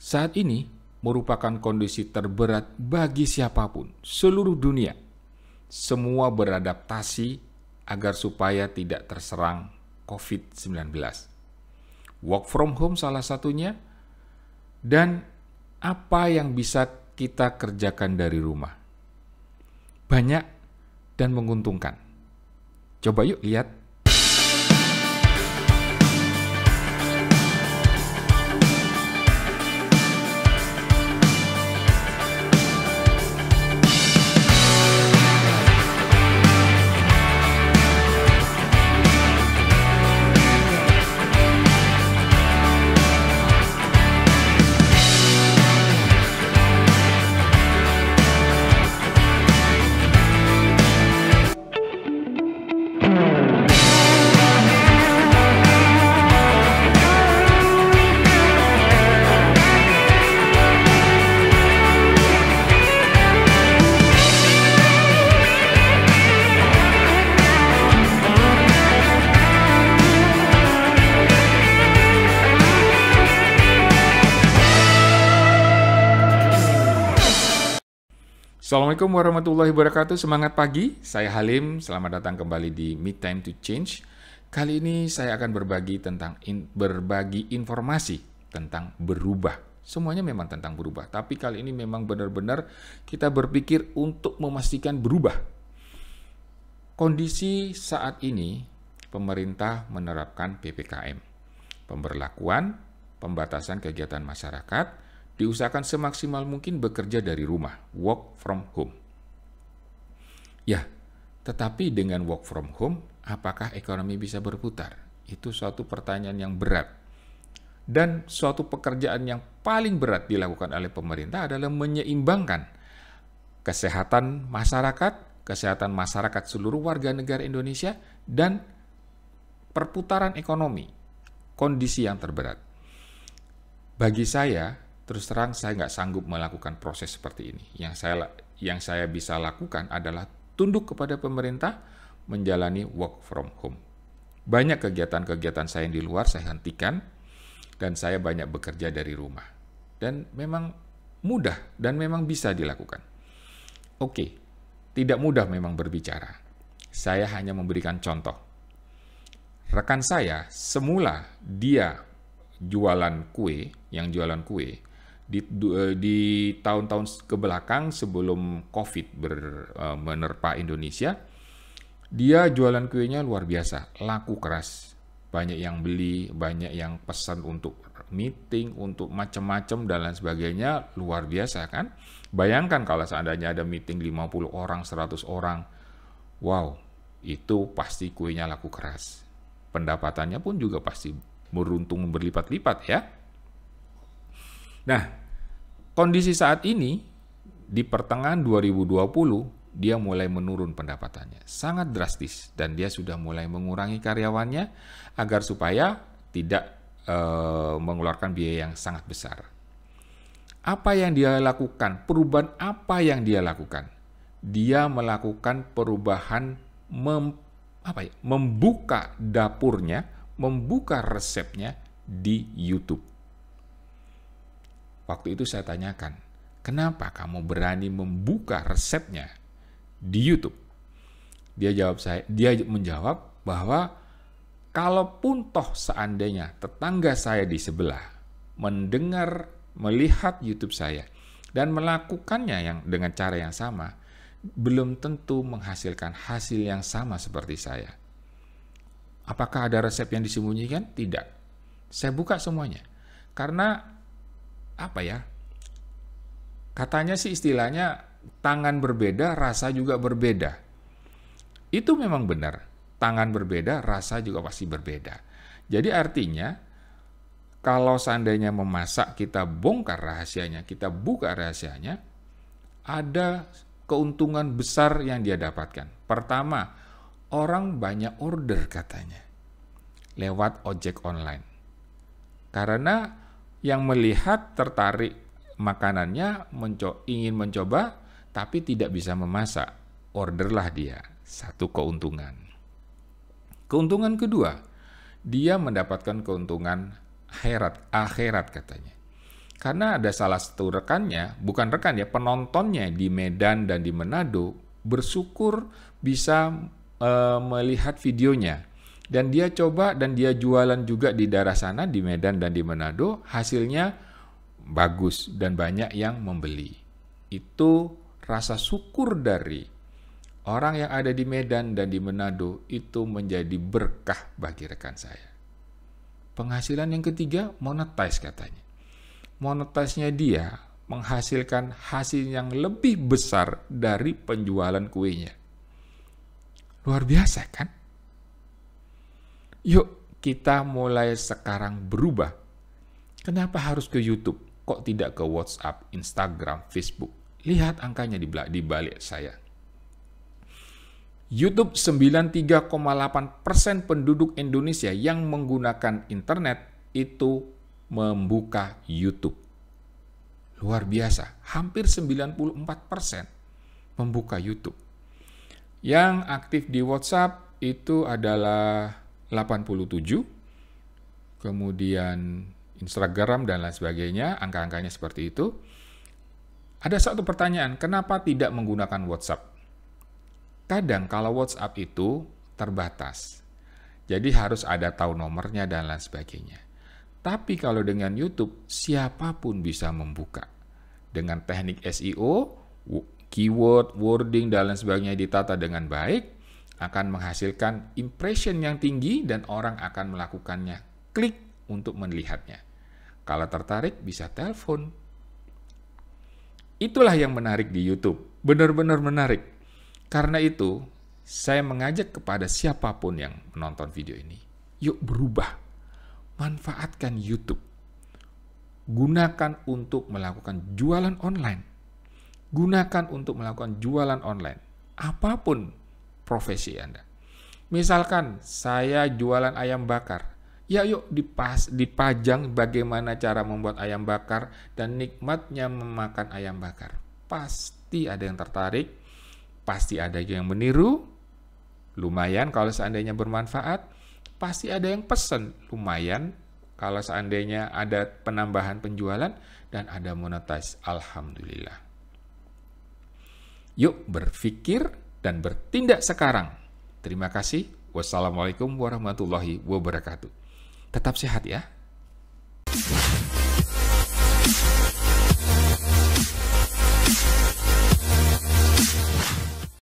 saat ini merupakan kondisi terberat bagi siapapun, seluruh dunia. Semua beradaptasi agar supaya tidak terserang COVID-19. Work from home salah satunya, dan apa yang bisa kita kerjakan dari rumah. Banyak dan menguntungkan. Coba yuk lihat Assalamualaikum warahmatullahi wabarakatuh. Semangat pagi. Saya Halim. Selamat datang kembali di Mid Time to Change. Kali ini saya akan berbagi tentang in, berbagi informasi tentang berubah. Semuanya memang tentang berubah, tapi kali ini memang benar-benar kita berpikir untuk memastikan berubah. Kondisi saat ini pemerintah menerapkan PPKM. Pemberlakuan pembatasan kegiatan masyarakat diusahakan semaksimal mungkin bekerja dari rumah, work from home. Ya, tetapi dengan work from home, apakah ekonomi bisa berputar? Itu suatu pertanyaan yang berat. Dan suatu pekerjaan yang paling berat dilakukan oleh pemerintah adalah menyeimbangkan kesehatan masyarakat, kesehatan masyarakat seluruh warga negara Indonesia, dan perputaran ekonomi, kondisi yang terberat. Bagi saya, Terus terang saya nggak sanggup melakukan proses seperti ini. Yang saya yang saya bisa lakukan adalah tunduk kepada pemerintah menjalani work from home. Banyak kegiatan-kegiatan saya yang di luar saya hentikan dan saya banyak bekerja dari rumah. Dan memang mudah dan memang bisa dilakukan. Oke, tidak mudah memang berbicara. Saya hanya memberikan contoh. Rekan saya semula dia jualan kue, yang jualan kue, di eh, di tahun-tahun kebelakang sebelum COVID ber, uh, menerpa Indonesia, dia jualan kuenya luar biasa, laku keras, banyak yang beli, banyak yang pesan untuk meeting, untuk macam-macam dan lain sebagainya, luar biasa kan? Bayangkan kalau seandainya ada meeting 50 orang, 100 orang, wow, itu pasti kuenya laku keras. Pendapatannya pun juga pasti beruntung berlipat-lipat ya. Nah, kondisi saat ini di pertengahan 2020 dia mulai menurun pendapatannya sangat drastis dan dia sudah mulai mengurangi karyawannya agar supaya tidak e, mengeluarkan biaya yang sangat besar. Apa yang dia lakukan? Perubahan apa yang dia lakukan? Dia melakukan perubahan mem, apa ya, membuka dapurnya, membuka resepnya di YouTube. Waktu itu saya tanyakan, kenapa kamu berani membuka resepnya di YouTube? Dia jawab saya, dia menjawab bahwa kalaupun toh seandainya tetangga saya di sebelah mendengar, melihat YouTube saya dan melakukannya yang dengan cara yang sama, belum tentu menghasilkan hasil yang sama seperti saya. Apakah ada resep yang disembunyikan? Tidak. Saya buka semuanya. Karena apa ya? Katanya sih istilahnya tangan berbeda, rasa juga berbeda. Itu memang benar. Tangan berbeda, rasa juga pasti berbeda. Jadi artinya kalau seandainya memasak kita bongkar rahasianya, kita buka rahasianya, ada keuntungan besar yang dia dapatkan. Pertama, orang banyak order katanya lewat ojek online. Karena yang melihat tertarik makanannya, menco ingin mencoba, tapi tidak bisa memasak. Orderlah dia. Satu keuntungan. Keuntungan kedua, dia mendapatkan keuntungan akhirat, akhirat katanya. Karena ada salah satu rekannya, bukan rekan ya, penontonnya di Medan dan di Manado bersyukur bisa e, melihat videonya dan dia coba dan dia jualan juga di daerah sana, di Medan dan di Manado. Hasilnya bagus dan banyak yang membeli. Itu rasa syukur dari orang yang ada di Medan dan di Manado itu menjadi berkah bagi rekan saya. Penghasilan yang ketiga, monetize katanya. Monetize-nya dia menghasilkan hasil yang lebih besar dari penjualan kuenya. Luar biasa kan? Yuk kita mulai sekarang berubah. Kenapa harus ke YouTube? Kok tidak ke WhatsApp, Instagram, Facebook? Lihat angkanya di, di balik saya. YouTube 93,8% penduduk Indonesia yang menggunakan internet itu membuka YouTube. Luar biasa, hampir 94% membuka YouTube. Yang aktif di WhatsApp itu adalah 87, kemudian Instagram dan lain sebagainya, angka-angkanya seperti itu. Ada satu pertanyaan, kenapa tidak menggunakan WhatsApp? Kadang kalau WhatsApp itu terbatas. Jadi harus ada tahu nomornya dan lain sebagainya. Tapi kalau dengan YouTube, siapapun bisa membuka. Dengan teknik SEO, keyword, wording, dan lain sebagainya ditata dengan baik, akan menghasilkan impression yang tinggi dan orang akan melakukannya klik untuk melihatnya. Kalau tertarik bisa telepon. Itulah yang menarik di YouTube. Benar-benar menarik. Karena itu, saya mengajak kepada siapapun yang menonton video ini, yuk berubah. Manfaatkan YouTube. Gunakan untuk melakukan jualan online. Gunakan untuk melakukan jualan online. Apapun profesi Anda. Misalkan saya jualan ayam bakar, ya yuk dipas, dipajang bagaimana cara membuat ayam bakar dan nikmatnya memakan ayam bakar. Pasti ada yang tertarik, pasti ada yang meniru, lumayan kalau seandainya bermanfaat, pasti ada yang pesen, lumayan kalau seandainya ada penambahan penjualan dan ada monetis, alhamdulillah. Yuk berpikir dan bertindak sekarang. Terima kasih. Wassalamualaikum warahmatullahi wabarakatuh. Tetap sehat ya.